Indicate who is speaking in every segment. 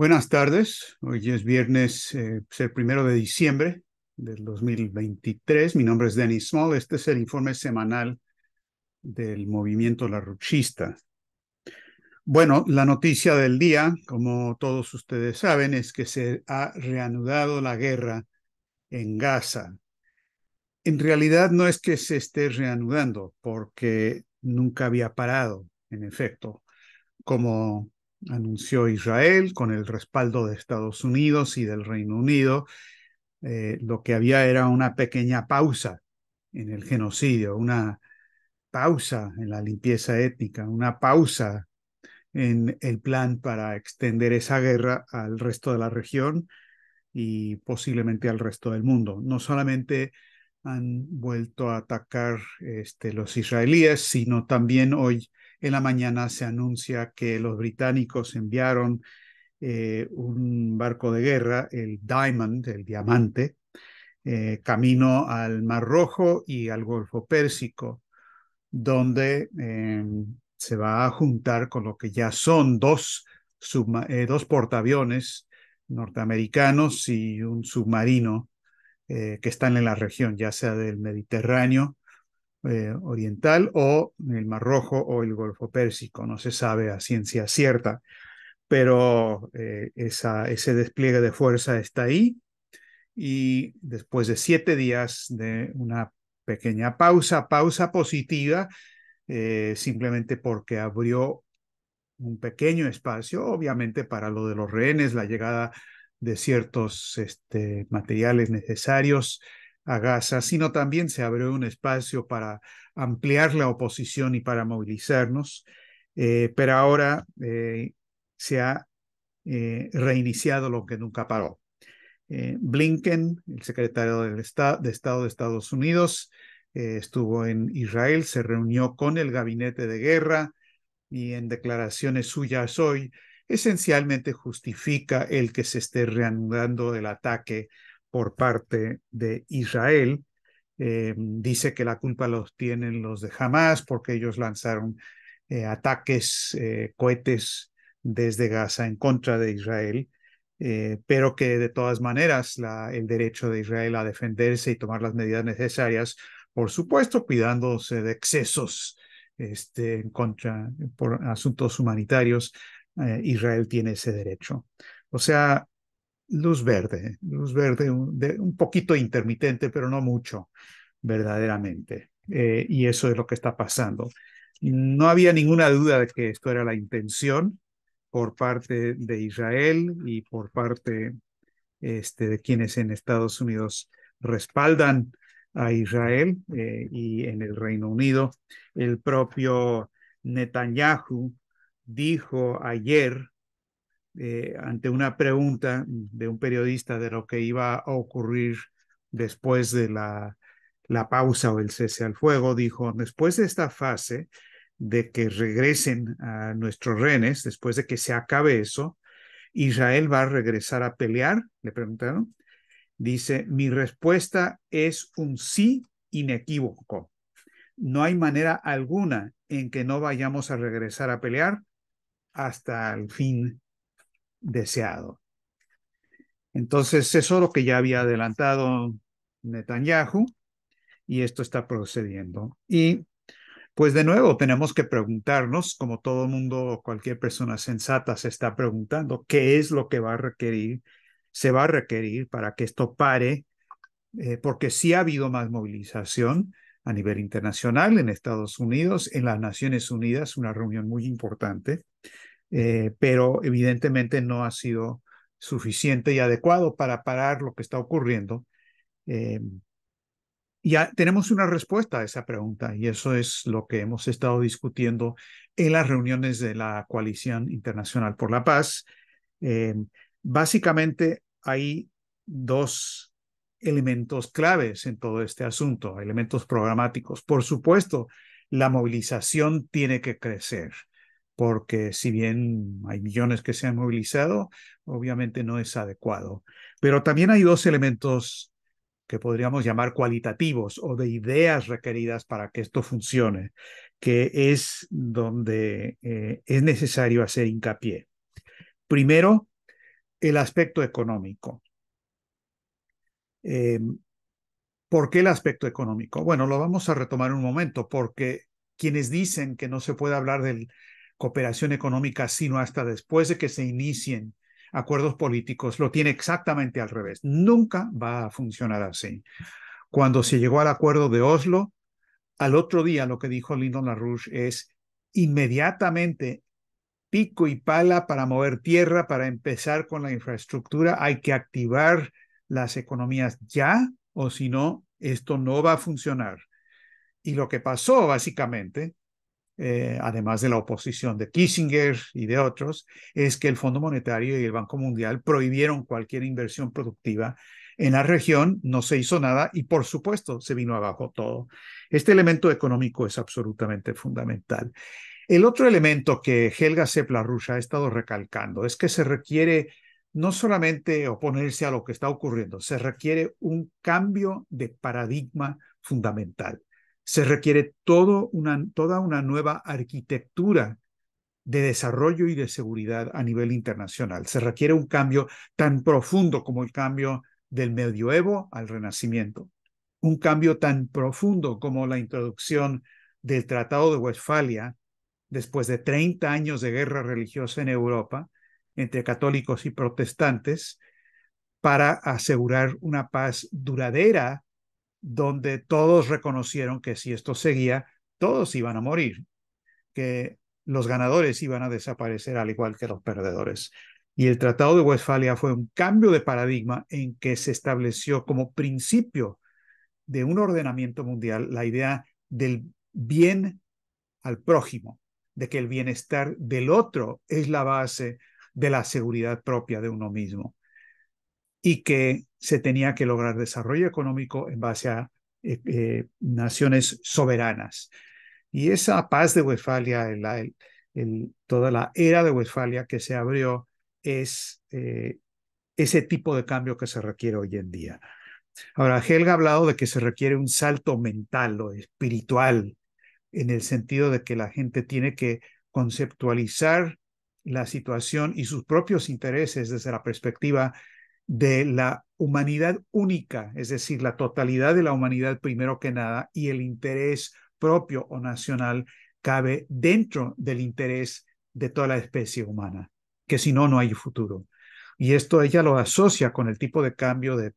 Speaker 1: Buenas tardes. Hoy es viernes, eh, el primero de diciembre del 2023. Mi nombre es Denis Small. Este es el informe semanal del movimiento larruchista. Bueno, la noticia del día, como todos ustedes saben, es que se ha reanudado la guerra en Gaza. En realidad no es que se esté reanudando, porque nunca había parado, en efecto, como anunció Israel con el respaldo de Estados Unidos y del Reino Unido. Eh, lo que había era una pequeña pausa en el genocidio, una pausa en la limpieza étnica, una pausa en el plan para extender esa guerra al resto de la región y posiblemente al resto del mundo. No solamente han vuelto a atacar este, los israelíes, sino también hoy en la mañana se anuncia que los británicos enviaron eh, un barco de guerra, el Diamond, el diamante, eh, camino al Mar Rojo y al Golfo Pérsico, donde eh, se va a juntar con lo que ya son dos, dos portaaviones norteamericanos y un submarino que están en la región, ya sea del Mediterráneo eh, oriental o el Mar Rojo o el Golfo Pérsico. No se sabe a ciencia cierta, pero eh, esa, ese despliegue de fuerza está ahí. Y después de siete días de una pequeña pausa, pausa positiva, eh, simplemente porque abrió un pequeño espacio, obviamente para lo de los rehenes, la llegada de ciertos este, materiales necesarios a Gaza, sino también se abrió un espacio para ampliar la oposición y para movilizarnos, eh, pero ahora eh, se ha eh, reiniciado lo que nunca paró. Blinken, el secretario de Estado de Estados Unidos, estuvo en Israel, se reunió con el gabinete de guerra y en declaraciones suyas hoy, esencialmente justifica el que se esté reanudando el ataque por parte de Israel. Eh, dice que la culpa los tienen los de Hamas porque ellos lanzaron eh, ataques, eh, cohetes desde Gaza en contra de Israel, pero que de todas maneras el derecho de Israel a defenderse y tomar las medidas necesarias, por supuesto cuidándose de excesos este, en contra por asuntos humanitarios, Israel tiene ese derecho. O sea, luz verde, luz verde un, de, un poquito intermitente, pero no mucho, verdaderamente. Eh, y eso es lo que está pasando. No había ninguna duda de que esto era la intención por parte de Israel y por parte este, de quienes en Estados Unidos respaldan a Israel eh, y en el Reino Unido. El propio Netanyahu dijo ayer eh, ante una pregunta de un periodista de lo que iba a ocurrir después de la, la pausa o el cese al fuego, dijo, después de esta fase de que regresen a nuestros renes después de que se acabe eso, Israel va a regresar a pelear, le preguntaron. Dice, mi respuesta es un sí inequívoco. No hay manera alguna en que no vayamos a regresar a pelear hasta el fin deseado. Entonces, eso es lo que ya había adelantado Netanyahu y esto está procediendo. Y pues de nuevo, tenemos que preguntarnos, como todo mundo o cualquier persona sensata se está preguntando, ¿qué es lo que va a requerir? Se va a requerir para que esto pare, eh, porque sí ha habido más movilización a nivel internacional en Estados Unidos, en las Naciones Unidas, una reunión muy importante eh, pero evidentemente no ha sido suficiente y adecuado para parar lo que está ocurriendo. Eh, ya tenemos una respuesta a esa pregunta y eso es lo que hemos estado discutiendo en las reuniones de la Coalición Internacional por la Paz. Eh, básicamente hay dos elementos claves en todo este asunto, elementos programáticos. Por supuesto, la movilización tiene que crecer porque si bien hay millones que se han movilizado, obviamente no es adecuado. Pero también hay dos elementos que podríamos llamar cualitativos o de ideas requeridas para que esto funcione, que es donde eh, es necesario hacer hincapié. Primero, el aspecto económico. Eh, ¿Por qué el aspecto económico? Bueno, lo vamos a retomar un momento, porque quienes dicen que no se puede hablar del, cooperación económica, sino hasta después de que se inicien acuerdos políticos. Lo tiene exactamente al revés. Nunca va a funcionar así. Cuando se llegó al acuerdo de Oslo, al otro día lo que dijo Lyndon LaRouche es inmediatamente pico y pala para mover tierra, para empezar con la infraestructura. Hay que activar las economías ya o si no, esto no va a funcionar. Y lo que pasó básicamente eh, además de la oposición de Kissinger y de otros, es que el Fondo Monetario y el Banco Mundial prohibieron cualquier inversión productiva en la región, no se hizo nada y por supuesto se vino abajo todo. Este elemento económico es absolutamente fundamental. El otro elemento que Helga Seplarush ha estado recalcando es que se requiere no solamente oponerse a lo que está ocurriendo, se requiere un cambio de paradigma fundamental se requiere toda una nueva arquitectura de desarrollo y de seguridad a nivel internacional. Se requiere un cambio tan profundo como el cambio del medioevo al renacimiento, un cambio tan profundo como la introducción del Tratado de Westfalia después de 30 años de guerra religiosa en Europa entre católicos y protestantes para asegurar una paz duradera donde todos reconocieron que si esto seguía, todos iban a morir, que los ganadores iban a desaparecer al igual que los perdedores. Y el Tratado de Westfalia fue un cambio de paradigma en que se estableció como principio de un ordenamiento mundial la idea del bien al prójimo, de que el bienestar del otro es la base de la seguridad propia de uno mismo y que se tenía que lograr desarrollo económico en base a eh, eh, naciones soberanas. Y esa paz de Westfalia, toda la era de Westfalia que se abrió, es eh, ese tipo de cambio que se requiere hoy en día. Ahora, Helga ha hablado de que se requiere un salto mental o espiritual, en el sentido de que la gente tiene que conceptualizar la situación y sus propios intereses desde la perspectiva de la humanidad única, es decir, la totalidad de la humanidad primero que nada, y el interés propio o nacional cabe dentro del interés de toda la especie humana, que si no, no hay futuro. Y esto ella lo asocia con el tipo de cambio de,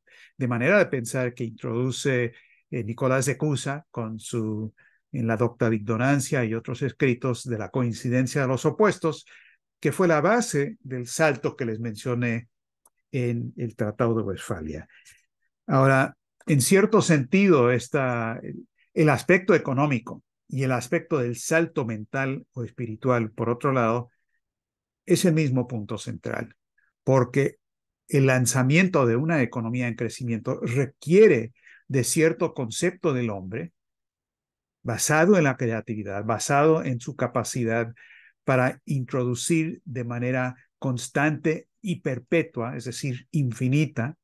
Speaker 1: manera de pensar que introduce eh, Nicolás de Cusa con su en la docta de ignorancia y otros escritos de la coincidencia de los opuestos, que fue la base del salto que les mencioné en el Tratado de Westfalia. Ahora, en cierto sentido, está el aspecto económico y el aspecto del salto mental o espiritual, por otro lado, es el mismo punto central, porque el lanzamiento de una economía en crecimiento requiere de cierto concepto del hombre basado en la creatividad, basado en su capacidad para introducir de manera constante y perpetua, es decir, infinita,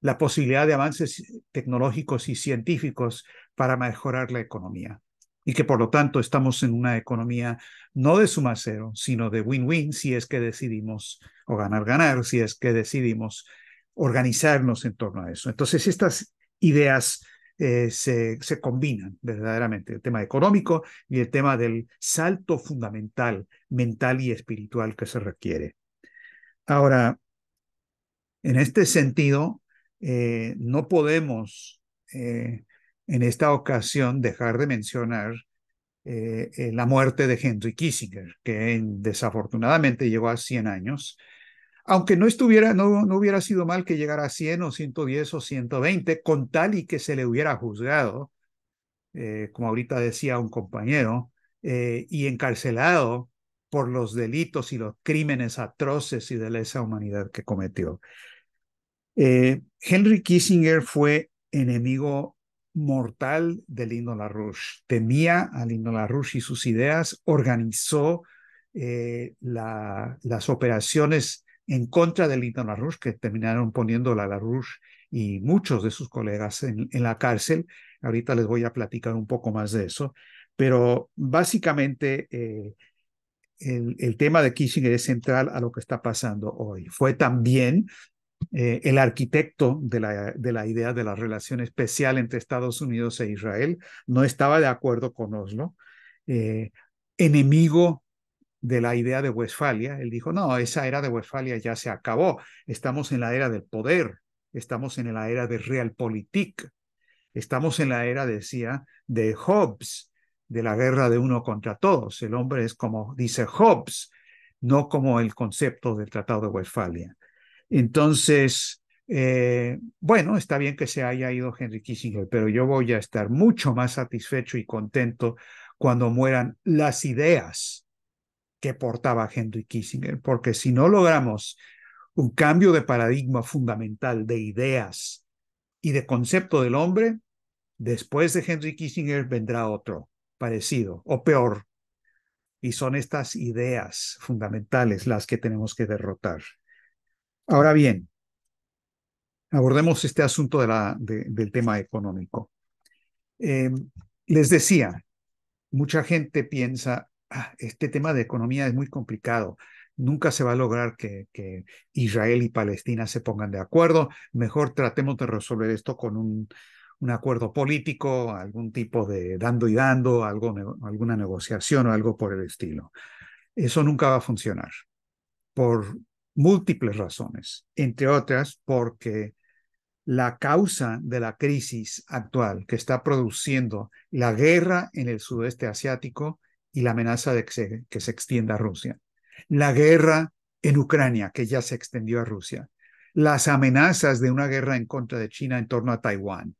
Speaker 1: la posibilidad de avances tecnológicos y científicos para mejorar la economía. Y que por lo tanto estamos en una economía no de suma cero, sino de win-win si es que decidimos, o ganar-ganar si es que decidimos organizarnos en torno a eso. Entonces estas ideas eh, se, se combinan verdaderamente, el tema económico y el tema del salto fundamental mental y espiritual que se requiere. Ahora, en este sentido, eh, no podemos eh, en esta ocasión dejar de mencionar eh, la muerte de Henry Kissinger, que desafortunadamente llegó a 100 años, aunque no, estuviera, no, no hubiera sido mal que llegara a 100 o 110 o 120, con tal y que se le hubiera juzgado, como ahorita decía un compañero, y encarcelado por los delitos y los crímenes atroces y de lesa humanidad que cometió. Eh, Henry Kissinger fue enemigo mortal de la LaRouche. Temía a La LaRouche y sus ideas, organizó eh, las operaciones en contra de La LaRouche, que terminaron poniendo a LaRouche y muchos de sus colegas en, la cárcel. Ahorita les voy a platicar un poco más de eso. Pero básicamente eh, el, tema de Kissinger es central a lo que está pasando hoy. Fue también eh, el arquitecto de la, idea de la relación especial entre Estados Unidos e Israel. No estaba de acuerdo con Oslo. Eh, enemigo de la idea de Westfalia. Él dijo, no, esa era de Westfalia ya se acabó. Estamos en la era del poder. Estamos en la era de Realpolitik. Estamos en la era, decía, de Hobbes de la guerra de uno contra todos. El hombre es como dice Hobbes, no como el concepto del Tratado de Westfalia. Entonces, eh, bueno, está bien que se haya ido Henry Kissinger, pero yo voy a estar mucho más satisfecho y contento cuando mueran las ideas que portaba Henry Kissinger, porque si no logramos un cambio de paradigma fundamental de ideas y de concepto del hombre, después de Henry Kissinger vendrá otro parecido o peor. Y son estas ideas fundamentales las que tenemos que derrotar. Ahora bien, abordemos este asunto de la, del tema económico. Eh, les decía, mucha gente piensa, ah, este tema de economía es muy complicado, nunca se va a lograr que, Israel y Palestina se pongan de acuerdo, mejor tratemos de resolver esto con un, un acuerdo político, algún tipo de dando y dando, alguna negociación o algo por el estilo. Eso nunca va a funcionar por múltiples razones, entre otras porque la causa de la crisis actual que está produciendo la guerra en el sudeste asiático y la amenaza de se, que se extienda a Rusia, la guerra en Ucrania que ya se extendió a Rusia, las amenazas de una guerra en contra de China en torno a Taiwán,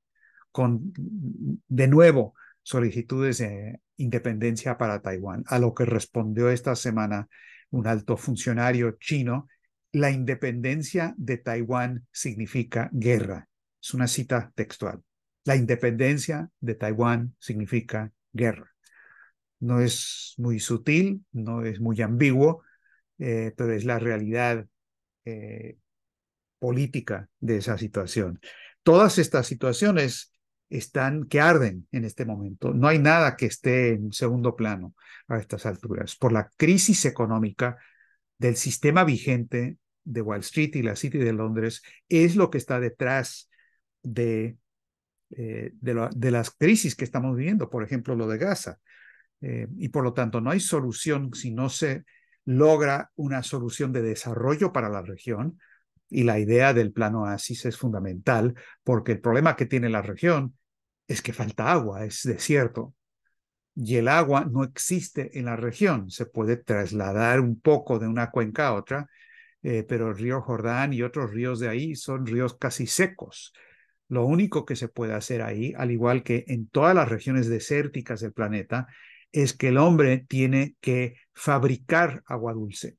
Speaker 1: con, de nuevo, solicitudes de independencia para Taiwán, a lo que respondió esta semana un alto funcionario chino, la independencia de Taiwán significa guerra. Es una cita textual. La independencia de Taiwán significa guerra. No es muy sutil, no es muy ambiguo, eh, pero es la realidad eh, política de esa situación. Todas estas situaciones están que arden en este momento. No hay nada que esté en segundo plano a estas alturas por la crisis económica del sistema vigente de Wall Street y la City de Londres es lo que está detrás de, eh, de, las crisis que estamos viviendo, por ejemplo, lo de Gaza. Eh, y por lo tanto, no hay solución si no se logra una solución de desarrollo para la región, y la idea del plano oasis es fundamental porque el problema que tiene la región es que falta agua, es desierto. Y el agua no existe en la región. Se puede trasladar un poco de una cuenca a otra, eh, pero el río Jordán y otros ríos de ahí son ríos casi secos. Lo único que se puede hacer ahí, al igual que en todas las regiones desérticas del planeta, es que el hombre tiene que fabricar agua dulce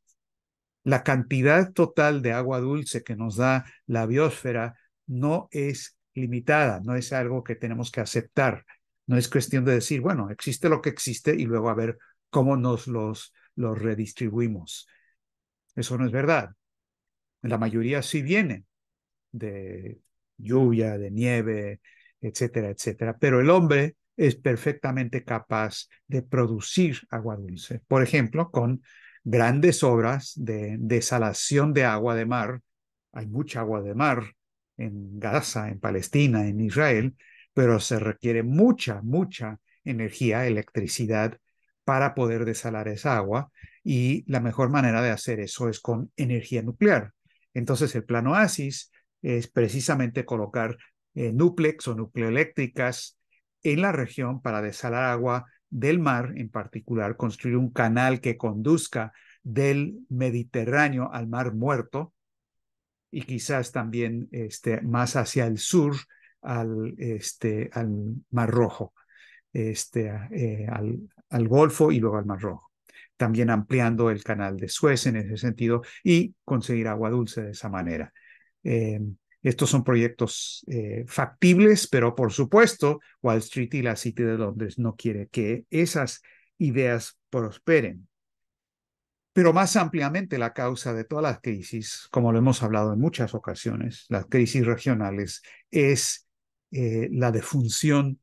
Speaker 1: la cantidad total de agua dulce que nos da la biosfera no es limitada, no es algo que tenemos que aceptar. No es cuestión de decir, bueno, existe lo que existe y luego a ver cómo nos los, los redistribuimos. Eso no es verdad. La mayoría sí viene de lluvia, de nieve, etcétera, etcétera. Pero el hombre es perfectamente capaz de producir agua dulce, por ejemplo, con grandes obras de desalación de agua de mar. Hay mucha agua de mar en Gaza, en Palestina, en Israel, pero se requiere mucha, mucha energía, electricidad para poder desalar esa agua y la mejor manera de hacer eso es con energía nuclear. Entonces el plan Oasis es precisamente colocar eh, núcleos o nucleoeléctricas en la región para desalar agua del mar, en particular construir un canal que conduzca del Mediterráneo al Mar Muerto y quizás también este, más hacia el sur al, este, al Mar Rojo, este, eh, al, Golfo y luego al Mar Rojo. También ampliando el canal de Suez en ese sentido y conseguir agua dulce de esa manera. Em, estos son proyectos eh, factibles, pero por supuesto, Wall Street y la City de Londres no quiere que esas ideas prosperen. Pero más ampliamente, la causa de todas las crisis, como lo hemos hablado en muchas ocasiones, las crisis regionales, es eh, la defunción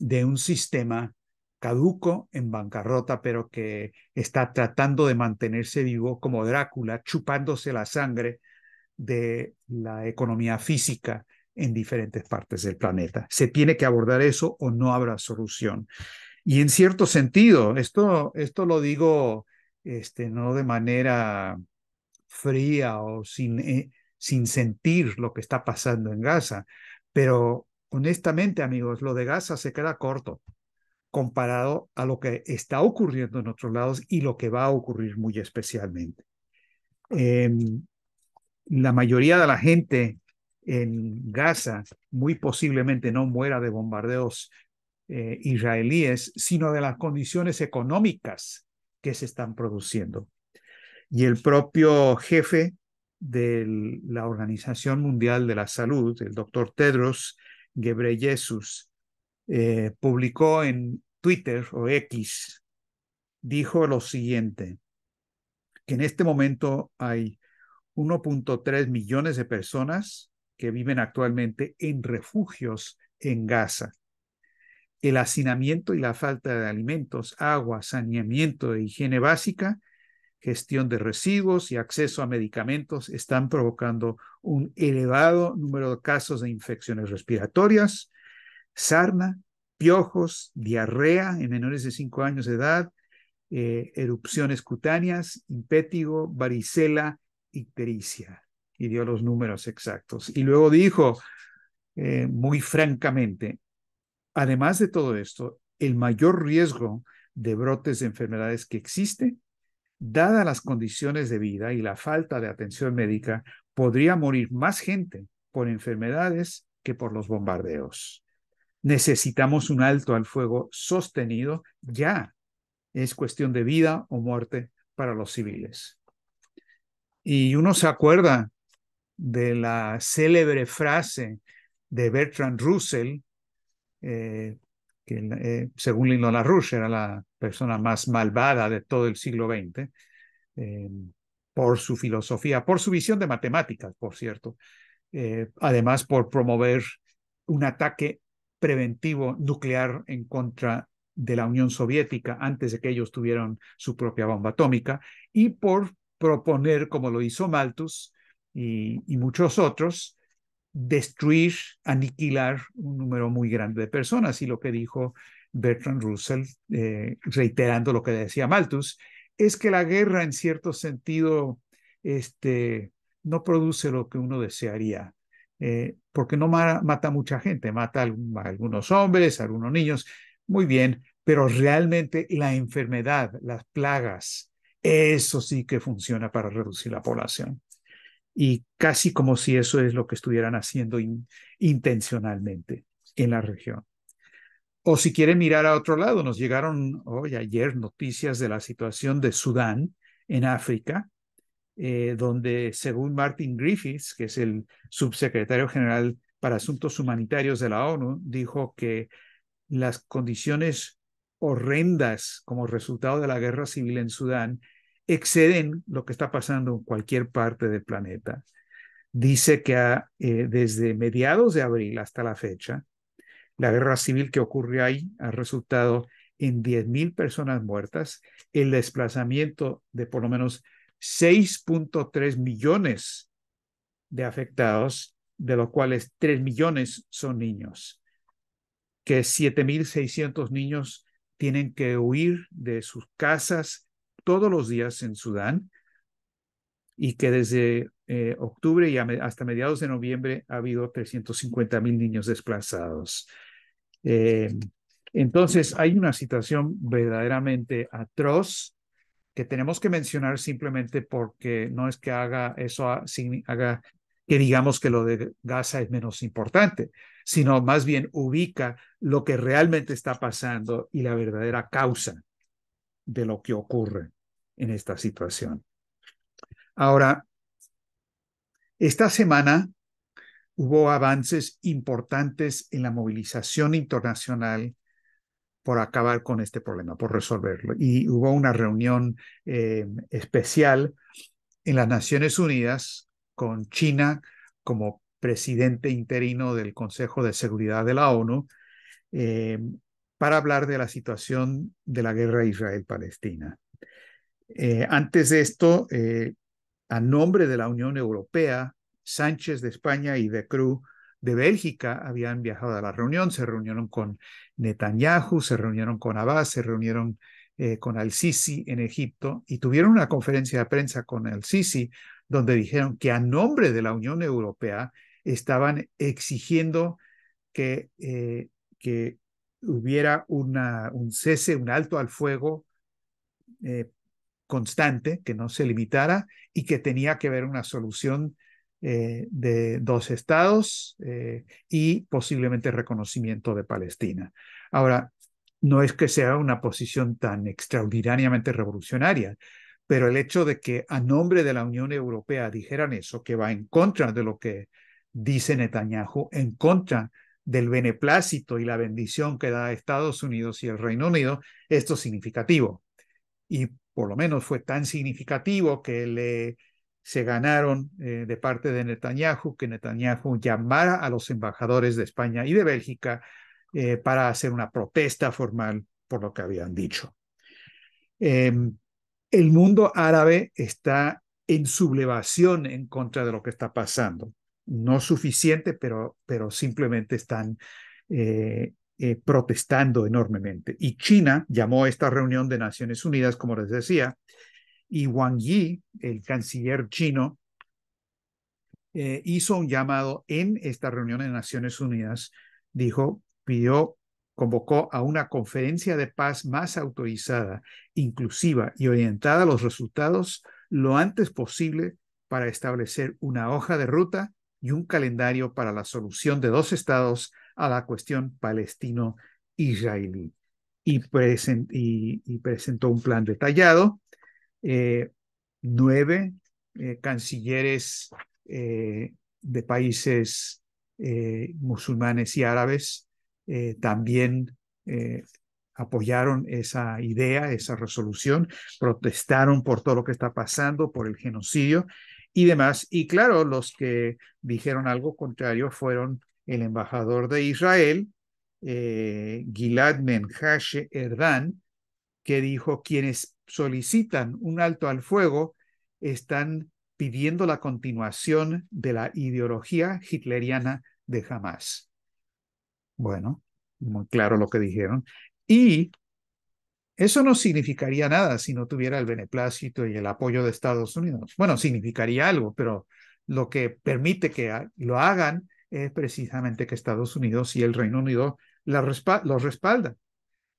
Speaker 1: de un sistema caduco, en bancarrota, pero que está tratando de mantenerse vivo como Drácula, chupándose la sangre de la economía física en diferentes partes del planeta. Se tiene que abordar eso o no habrá solución. Y en cierto sentido, esto, esto lo digo este, no de manera fría o sin, eh, sin sentir lo que está pasando en Gaza, pero honestamente amigos, lo de Gaza se queda corto comparado a lo que está ocurriendo en otros lados y lo que va a ocurrir muy especialmente. Em, la mayoría de la gente en Gaza muy posiblemente no muera de bombardeos eh, israelíes, sino de las condiciones económicas que se están produciendo. Y el propio jefe de la Organización Mundial de la Salud, el doctor Tedros Ghebreyesus, eh, publicó en Twitter o X, dijo lo siguiente, que en este momento hay 1.3 millones de personas que viven actualmente en refugios en Gaza. El hacinamiento y la falta de alimentos, agua, saneamiento e higiene básica, gestión de residuos y acceso a medicamentos están provocando un elevado número de casos de infecciones respiratorias, sarna, piojos, diarrea en menores de 5 años de edad, eh, erupciones cutáneas, impétigo, varicela, ictericia. Y dio los números exactos. Y luego dijo, eh, muy francamente, además de todo esto, el mayor riesgo de brotes de enfermedades que existe, dadas las condiciones de vida y la falta de atención médica, podría morir más gente por enfermedades que por los bombardeos. Necesitamos un alto al fuego sostenido ya. Es cuestión de vida o muerte para los civiles. Y uno se acuerda de la célebre frase de Bertrand Russell, eh, que eh, según Lindon LaRouche era la persona más malvada de todo el siglo XX, eh, por su filosofía, por su visión de matemáticas, por cierto, además por promover un ataque preventivo nuclear en contra de la Unión Soviética antes de que ellos tuvieran su propia bomba atómica y por proponer, como lo hizo Malthus y, muchos otros, destruir, aniquilar un número muy grande de personas. Y lo que dijo Bertrand Russell, eh, reiterando lo que decía Malthus, es que la guerra, en cierto sentido, este, no produce lo que uno desearía, eh, porque no mata mucha gente, mata a algunos hombres, a algunos niños, muy bien, pero realmente la enfermedad, las plagas, eso sí que funciona para reducir la población. Y casi como si eso es lo que estuvieran haciendo intencionalmente en la región. O si quieren mirar a otro lado, nos llegaron hoy, ayer, noticias de la situación de Sudán en África, eh, donde según Martin Griffiths, que es el subsecretario general para Asuntos Humanitarios de la ONU, dijo que las condiciones horrendas como resultado de la guerra civil en Sudán exceden lo que está pasando en cualquier parte del planeta. Dice que eh, desde mediados de abril hasta la fecha, la guerra civil que ocurre ahí ha resultado en 10.000 personas muertas, el desplazamiento de por lo menos 6.3 millones de afectados, de los cuales 3 millones son niños, que 7.600 niños tienen que huir de sus casas todos los días en Sudán y que desde eh, octubre hasta mediados de noviembre ha habido 350.000 niños desplazados. Eh, entonces, hay una situación verdaderamente atroz que tenemos que mencionar simplemente porque no es que haga eso, ah, haga que digamos que lo de Gaza es menos importante, sino más bien ubica lo que realmente está pasando y la verdadera causa de lo que ocurre en esta situación. Ahora, esta semana hubo avances importantes en la movilización internacional por acabar con este problema, por resolverlo. Y hubo una reunión eh, especial en las Naciones Unidas con China como presidente interino del Consejo de Seguridad de la ONU eh, para hablar de la situación de la guerra Israel-Palestina. Eh, antes de esto, eh, a nombre de la Unión Europea, Sánchez de España y de Cruz de Bélgica habían viajado a la reunión, se reunieron con Netanyahu, se reunieron con Abbas, se reunieron eh, con al-Sisi en Egipto y tuvieron una conferencia de prensa con al-Sisi donde dijeron que a nombre de la Unión Europea estaban exigiendo que, hubiera un cese, un alto al fuego constante, que no se limitara y que tenía que ver una solución eh, de dos estados eh, y posiblemente reconocimiento de Palestina. Ahora, no es que sea una posición tan extraordinariamente revolucionaria, pero el hecho de que a nombre de la Unión Europea dijeran eso, que va en contra de lo que dice Netanyahu, en contra del beneplácito y la bendición que da Estados Unidos y el Reino Unido, esto es significativo. Y por lo menos fue tan significativo que le, se ganaron eh, de parte de Netanyahu que Netanyahu llamara a los embajadores de España y de Bélgica eh, para hacer una protesta formal por lo que habían dicho. Em, el mundo árabe está en sublevación en contra de lo que está pasando. No suficiente, pero, pero simplemente están eh, eh, protestando enormemente. Y China llamó a esta reunión de Naciones Unidas, como les decía, y Wang Yi, el canciller chino, eh, hizo un llamado en esta reunión de Naciones Unidas, dijo, pidió, convocó a una conferencia de paz más autorizada, inclusiva y orientada a los resultados lo antes posible para establecer una hoja de ruta y un calendario para la solución de dos estados a la cuestión palestino-israelí y, presentó un plan detallado. Eh, nueve eh, cancilleres eh, de países musulmanes y árabes también apoyaron esa idea, esa resolución, protestaron por todo lo que está pasando, por el genocidio y demás. Y claro, los que dijeron algo contrario fueron el embajador de Israel, eh, Gilad Menhashe Erdán, que dijo, quienes solicitan un alto al fuego están pidiendo la continuación de la ideología hitleriana de Hamas. Bueno, muy claro lo que dijeron. Y eso no significaría nada si no tuviera el beneplácito y el apoyo de Estados Unidos. Bueno, significaría algo, pero lo que permite que lo hagan es precisamente que Estados Unidos y el Reino Unido los respaldan.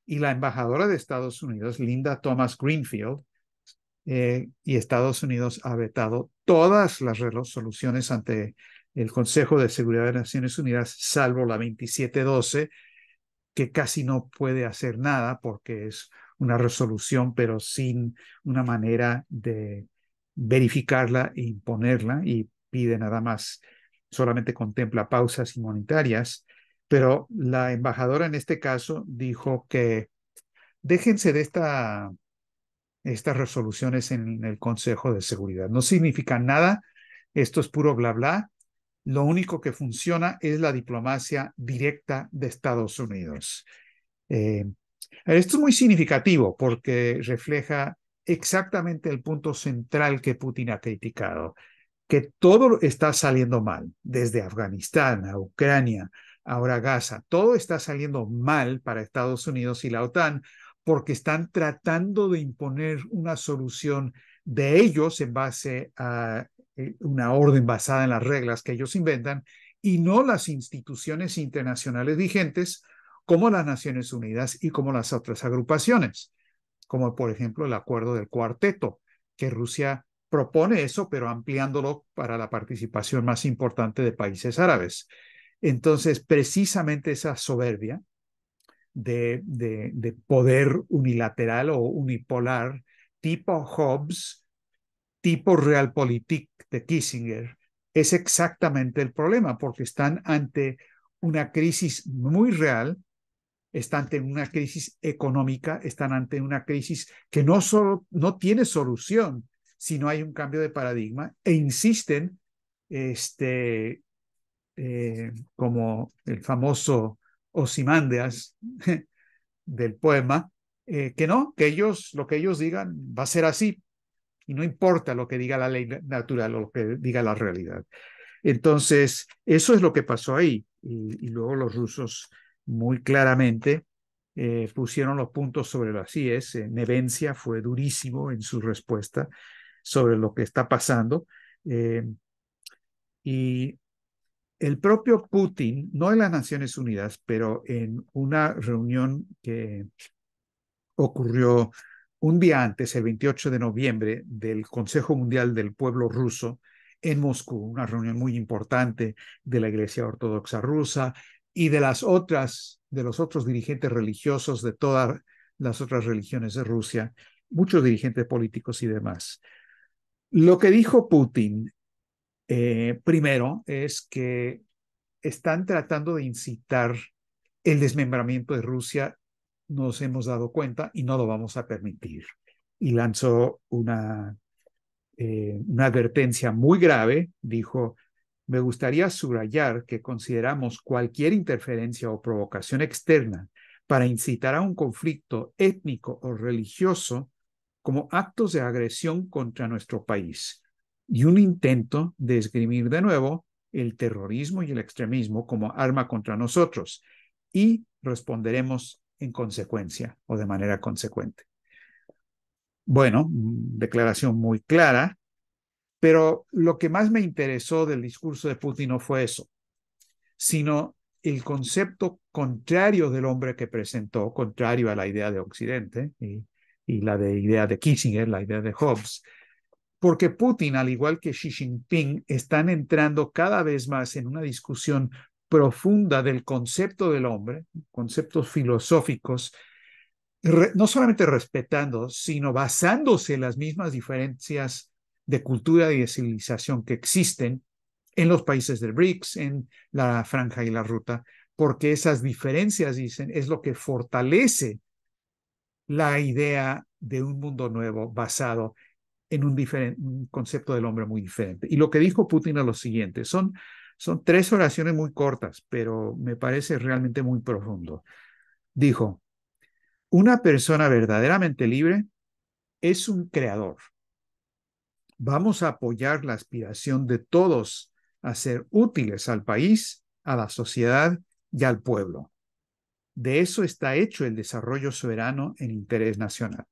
Speaker 1: Y la embajadora de Estados Unidos, Linda Thomas Greenfield, eh, y Estados Unidos ha vetado todas las resoluciones ante el Consejo de Seguridad de Naciones Unidas, salvo la 2712, que casi no puede hacer nada porque es una resolución, pero sin una manera de verificarla e imponerla y pide nada más solamente contempla pausas inmunitarias, pero la embajadora en este caso dijo que déjense de estas resoluciones en el Consejo de Seguridad. No significa nada, esto es puro bla bla. Lo único que funciona es la diplomacia directa de Estados Unidos. Eh, esto es muy significativo porque refleja exactamente el punto central que Putin ha criticado, que todo está saliendo mal, desde Afganistán a Ucrania, ahora Gaza, todo está saliendo mal para Estados Unidos y la OTAN porque están tratando de imponer una solución de ellos en base a eh, una orden basada en las reglas que ellos inventan y no las instituciones internacionales vigentes como las Naciones Unidas y como las otras agrupaciones, como por ejemplo el acuerdo del cuarteto, que Rusia propone eso, pero ampliándolo para la participación más importante de países árabes. Entonces, precisamente esa soberbia de, de, poder unilateral o unipolar, tipo Hobbes, tipo Realpolitik de Kissinger, es exactamente el problema, porque están ante una crisis muy real, están ante una crisis económica, están ante una crisis que no, solo, no tiene solución, si no hay un cambio de paradigma e insisten, este, eh, como el famoso Osimandias del poema, eh, que no, que ellos, lo que ellos digan va a ser así y no importa lo que diga la ley natural o lo que diga la realidad. Entonces, eso es lo que pasó ahí. Y, luego los rusos muy claramente eh, pusieron los puntos sobre las es Nevencia fue durísimo en su respuesta sobre lo que está pasando. Eh, y el propio Putin, no en las Naciones Unidas, pero en una reunión que ocurrió un día antes, el 28 de noviembre, del Consejo Mundial del Pueblo Ruso en Moscú, una reunión muy importante de la Iglesia Ortodoxa Rusa y de las otras, de los otros dirigentes religiosos de todas las otras religiones de Rusia, muchos dirigentes políticos y demás. Lo que dijo Putin eh, primero es que están tratando de incitar el desmembramiento de Rusia, nos hemos dado cuenta y no lo vamos a permitir. Y lanzó una, eh, una advertencia muy grave, dijo, me gustaría subrayar que consideramos cualquier interferencia o provocación externa para incitar a un conflicto étnico o religioso como actos de agresión contra nuestro país y un intento de esgrimir de nuevo el terrorismo y el extremismo como arma contra nosotros y responderemos en consecuencia o de manera consecuente. Bueno, mm, declaración muy clara, pero lo que más me interesó del discurso de Putin no fue eso, sino el concepto contrario del hombre que presentó, contrario a la idea de Occidente y y la de idea de Kissinger, la idea de Hobbes, porque Putin, al igual que Xi Jinping, están entrando cada vez más en una discusión profunda del concepto del hombre, conceptos filosóficos, no solamente respetando, sino basándose en las mismas diferencias de cultura y de civilización que existen en los países del BRICS, en la franja y la ruta, porque esas diferencias, dicen, es lo que fortalece la idea de un mundo nuevo basado en un, diferente, concepto del hombre muy diferente. Y lo que dijo Putin es lo siguiente, son, son tres oraciones muy cortas, pero me parece realmente muy profundo. Dijo, una persona verdaderamente libre es un creador. Vamos a apoyar la aspiración de todos a ser útiles al país, a la sociedad y al pueblo. De eso está hecho el desarrollo soberano en interés nacional.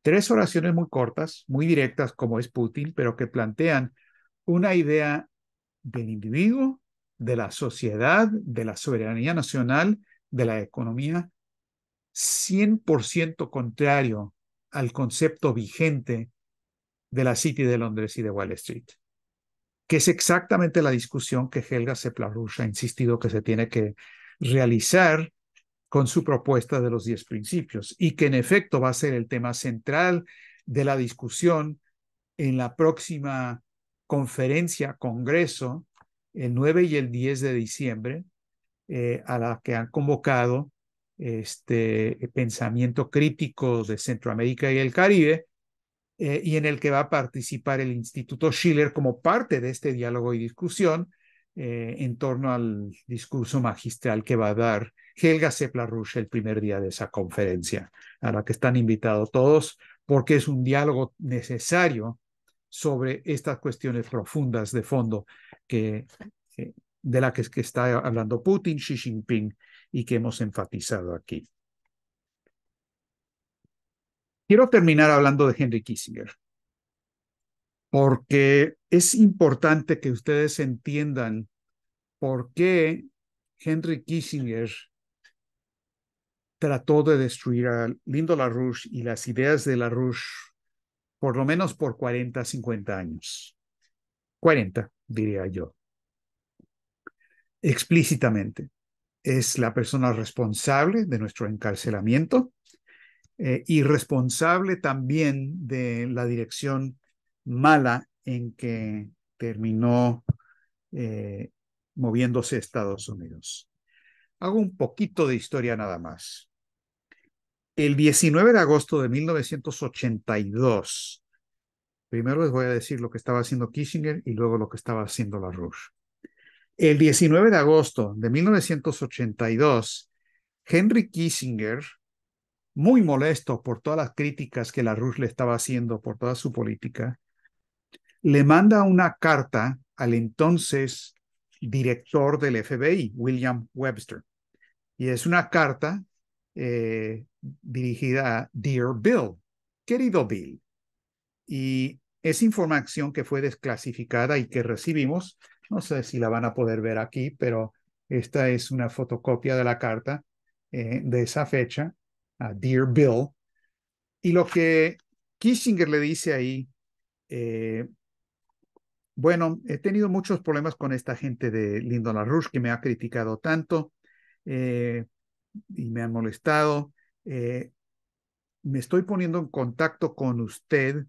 Speaker 1: Tres oraciones muy cortas, muy directas como es Putin, pero que plantean una idea del individuo, de la sociedad, de la soberanía nacional, de la economía, 100% contrario al concepto vigente de la City de Londres y de Wall Street, que es exactamente la discusión que Helga Seplarusha ha insistido que se tiene que realizar con su propuesta de los diez principios y que en efecto va a ser el tema central de la discusión en la próxima conferencia, congreso, el 9 y el 10 de diciembre, eh, a la que han convocado este pensamiento crítico de Centroamérica y el Caribe, eh, y en el que va a participar el Instituto Schiller como parte de este diálogo y discusión, eh, en torno al discurso magistral que va a dar Helga Rusia el primer día de esa conferencia, a la que están invitados todos, porque es un diálogo necesario sobre estas cuestiones profundas de fondo que, de las que, que, está hablando Putin, Xi Jinping y que hemos enfatizado aquí. Quiero terminar hablando de Henry Kissinger, porque es importante que ustedes entiendan por qué Henry Kissinger trató de destruir a Lindo LaRouche y las ideas de LaRouche por lo menos por 40, 50 años. 40, diría yo. Explícitamente, es la persona responsable de nuestro encarcelamiento eh, y responsable también de la dirección mala en que terminó eh, moviéndose Estados Unidos. Hago un poquito de historia nada más. El 19 de agosto de 1982, primero les voy a decir lo que estaba haciendo Kissinger y luego lo que estaba haciendo la Rush. El 19 de agosto de 1982, Henry Kissinger, muy molesto por todas las críticas que la Rush le estaba haciendo por toda su política, le manda una carta al entonces director del FBI, William Webster. Y es una carta eh, dirigida a Dear Bill, querido Bill. Y es información que fue desclasificada y que recibimos. No sé si la van a poder ver aquí, pero esta es una fotocopia de la carta eh, de esa fecha, a Dear Bill. Y lo que Kissinger le dice ahí, eh, bueno, he tenido muchos problemas con esta gente de Lyndon LaRouche que me ha criticado tanto eh, y me ha molestado. Eh, me estoy poniendo en contacto con usted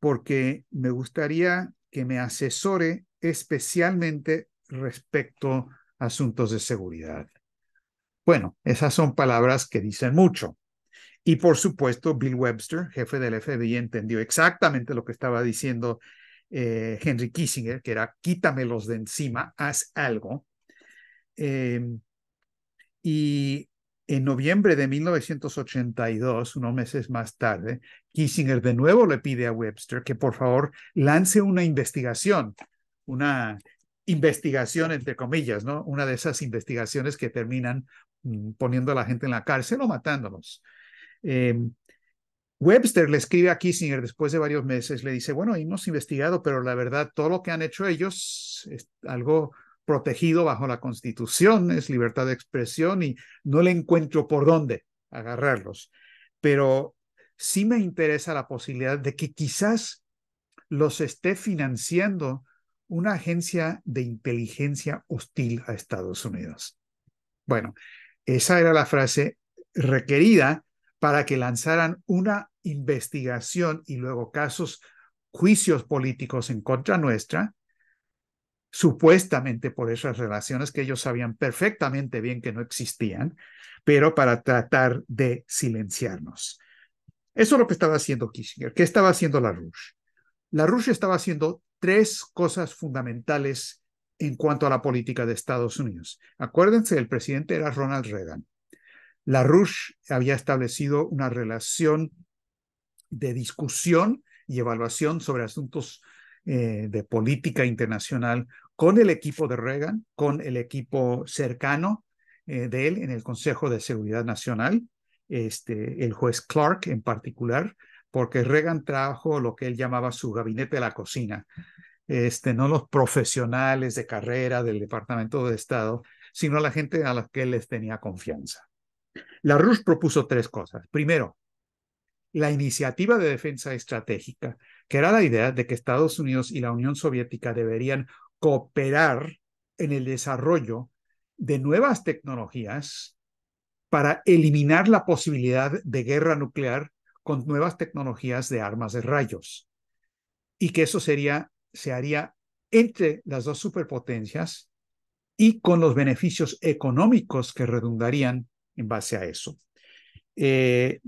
Speaker 1: porque me gustaría que me asesore especialmente respecto a asuntos de seguridad. Bueno, esas son palabras que dicen mucho. Y por supuesto, Bill Webster, jefe del FBI, entendió exactamente lo que estaba diciendo eh, Henry Kissinger, que era quítamelos de encima, haz algo. Em, y en noviembre de 1982, unos meses más tarde, Kissinger de nuevo le pide a Webster que por favor lance una investigación, una investigación entre comillas, ¿no? Una de esas investigaciones que terminan mm, poniendo a la gente en la cárcel o matándolos. Em, Webster le escribe a Kissinger después de varios meses, le dice, bueno, hemos investigado, pero la verdad, todo lo que han hecho ellos es algo protegido bajo la Constitución, es libertad de expresión y no le encuentro por dónde agarrarlos. Pero sí me interesa la posibilidad de que quizás los esté financiando una agencia de inteligencia hostil a Estados Unidos. Bueno, esa era la frase requerida para que lanzaran una investigación y luego casos, juicios políticos en contra nuestra, supuestamente por esas relaciones que ellos sabían perfectamente bien que no existían, pero para tratar de silenciarnos. Eso es lo que estaba haciendo Kissinger. ¿Qué estaba haciendo la Rush? La Rush estaba haciendo tres cosas fundamentales en cuanto a la política de Estados Unidos. Acuérdense, el presidente era Ronald Reagan. La Rush había establecido una relación de discusión y evaluación sobre asuntos eh, de política internacional con el equipo de Reagan, con el equipo cercano eh, de él en el Consejo de Seguridad Nacional, este, el juez Clark en particular, porque Reagan trajo lo que él llamaba su gabinete de la cocina, este, no los profesionales de carrera del Departamento de Estado, sino la gente a la que él les tenía confianza. La Rush propuso tres cosas. Primero, la iniciativa de defensa estratégica, que era la idea de que Estados Unidos y la Unión Soviética deberían cooperar en el desarrollo de nuevas tecnologías para eliminar la posibilidad de guerra nuclear con nuevas tecnologías de armas de rayos. Y que eso sería, se haría entre las dos superpotencias y con los beneficios económicos que redundarían en base a eso. Eh,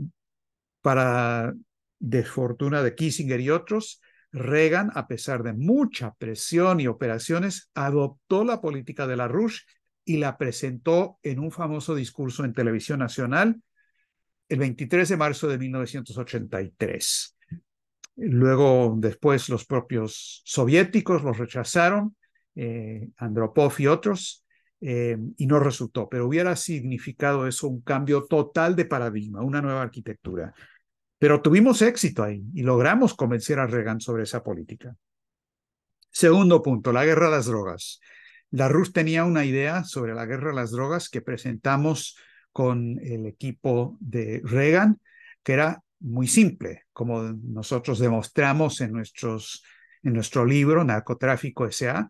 Speaker 1: para desfortuna de Kissinger y otros, Reagan, a pesar de mucha presión y operaciones, adoptó la política de la Rush y la presentó en un famoso discurso en televisión nacional el 23 de marzo de 1983. Luego, después, los propios soviéticos los rechazaron, eh, Andropov y otros, eh, y no resultó, pero hubiera significado eso un cambio total de paradigma, una nueva arquitectura. Pero tuvimos éxito ahí y logramos convencer a Reagan sobre esa política. Segundo punto, la guerra a las drogas. La RUS tenía una idea sobre la guerra a las drogas que presentamos con el equipo de Reagan, que era muy simple, como nosotros demostramos en, en nuestro libro, Narcotráfico S.A.,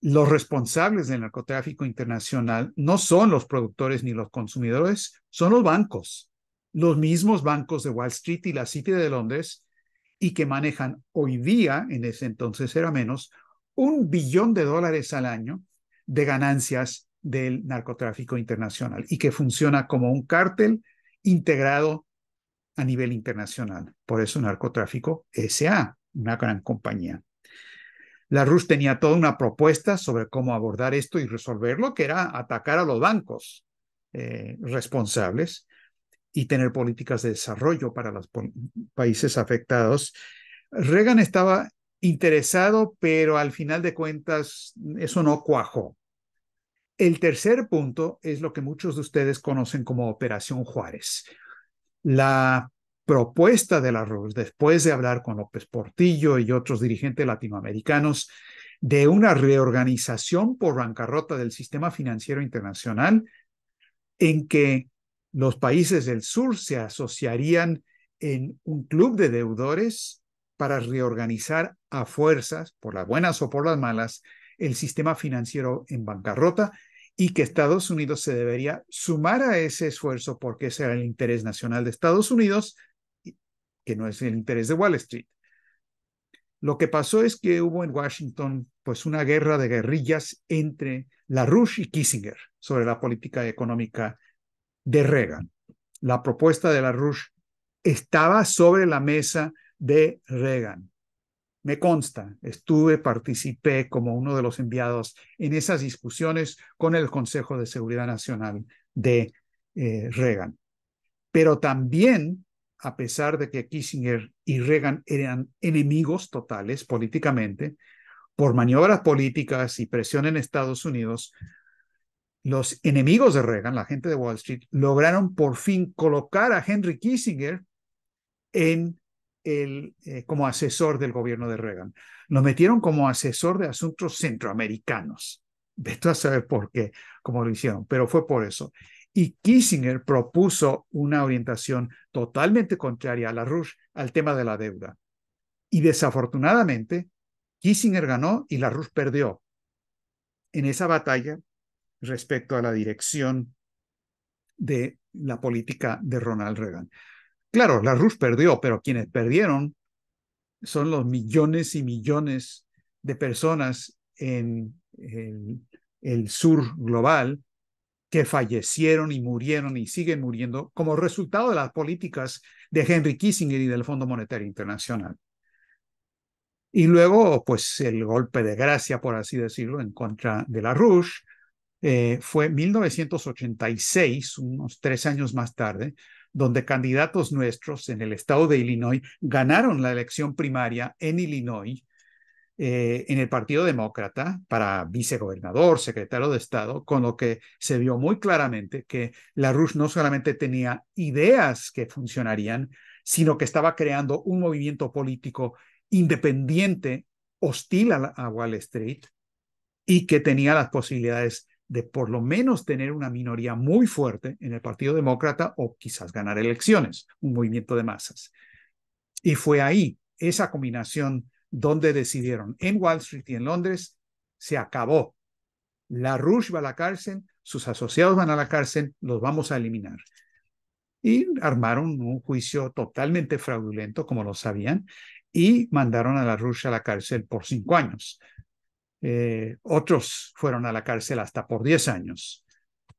Speaker 1: los responsables del narcotráfico internacional no son los productores ni los consumidores, son los bancos los mismos bancos de Wall Street y la City de Londres, y que manejan hoy día, en ese entonces era menos, un billón de dólares al año de ganancias del narcotráfico internacional y que funciona como un cártel integrado a nivel internacional. Por eso narcotráfico SA, una gran compañía. La Rus tenía toda una propuesta sobre cómo abordar esto y resolverlo, que era atacar a los bancos eh, responsables, y tener políticas de desarrollo para los países afectados. Reagan estaba interesado, pero al final de cuentas eso no cuajó. El tercer punto es lo que muchos de ustedes conocen como Operación Juárez. La propuesta de la RUS, después de hablar con López Portillo y otros dirigentes latinoamericanos, de una reorganización por bancarrota del sistema financiero internacional en que los países del sur se asociarían en un club de deudores para reorganizar a fuerzas, por las buenas o por las malas, el sistema financiero en bancarrota y que Estados Unidos se debería sumar a ese esfuerzo porque ese era el interés nacional de Estados Unidos, que no es el interés de Wall Street. Lo que pasó es que hubo en Washington pues una guerra de guerrillas entre la LaRouche y Kissinger sobre la política económica de Reagan. La propuesta de la Rush estaba sobre la mesa de Reagan. Me consta, estuve, participé como uno de los enviados en esas discusiones con el Consejo de Seguridad Nacional de eh, Reagan. Pero también, a pesar de que Kissinger y Reagan eran enemigos totales políticamente, por maniobras políticas y presión en Estados Unidos, los enemigos de Reagan, la gente de Wall Street, lograron por fin colocar a Henry Kissinger en el, eh, como asesor del gobierno de Reagan. Lo metieron como asesor de asuntos centroamericanos. esto a saber por qué, como lo hicieron, pero fue por eso. Y Kissinger propuso una orientación totalmente contraria a la Rush al tema de la deuda. Y desafortunadamente, Kissinger ganó y la Rush perdió. En esa batalla, respecto a la dirección de la política de Ronald Reagan. Claro, la Rus perdió, pero quienes perdieron son los millones y millones de personas en el, sur global que fallecieron y murieron y siguen muriendo como resultado de las políticas de Henry Kissinger y del Fondo Monetario Internacional. Y luego, pues el golpe de gracia, por así decirlo, en contra de la Rush, eh, fue 1986, unos tres años más tarde, donde candidatos nuestros en el estado de Illinois ganaron la elección primaria en Illinois eh, en el Partido Demócrata para vicegobernador, secretario de Estado, con lo que se vio muy claramente que la LaRouche no solamente tenía ideas que funcionarían, sino que estaba creando un movimiento político independiente, hostil a, a Wall Street, y que tenía las posibilidades de por lo menos tener una minoría muy fuerte en el Partido Demócrata o quizás ganar elecciones, un movimiento de masas. Y fue ahí, esa combinación donde decidieron en Wall Street y en Londres, se acabó. La Rush va a la cárcel, sus asociados van a la cárcel, los vamos a eliminar. Y armaron un juicio totalmente fraudulento, como lo sabían, y mandaron a la Rush a la cárcel por cinco años. Eh, otros fueron a la cárcel hasta por 10 años.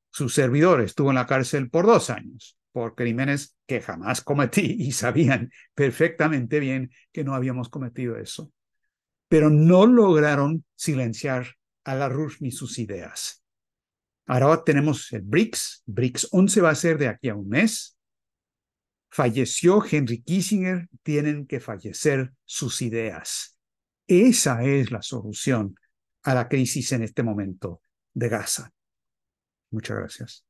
Speaker 1: sus servidores estuvo en la cárcel por dos años por crímenes que jamás cometí y sabían perfectamente bien que no habíamos cometido eso. Pero no lograron silenciar a la Rush ni sus ideas. Ahora tenemos el BRICS. BRICS 11 va a ser de aquí a un mes. Falleció Henry Kissinger, tienen que fallecer sus ideas. Esa es la solución a la crisis en este momento de Gaza. Muchas gracias.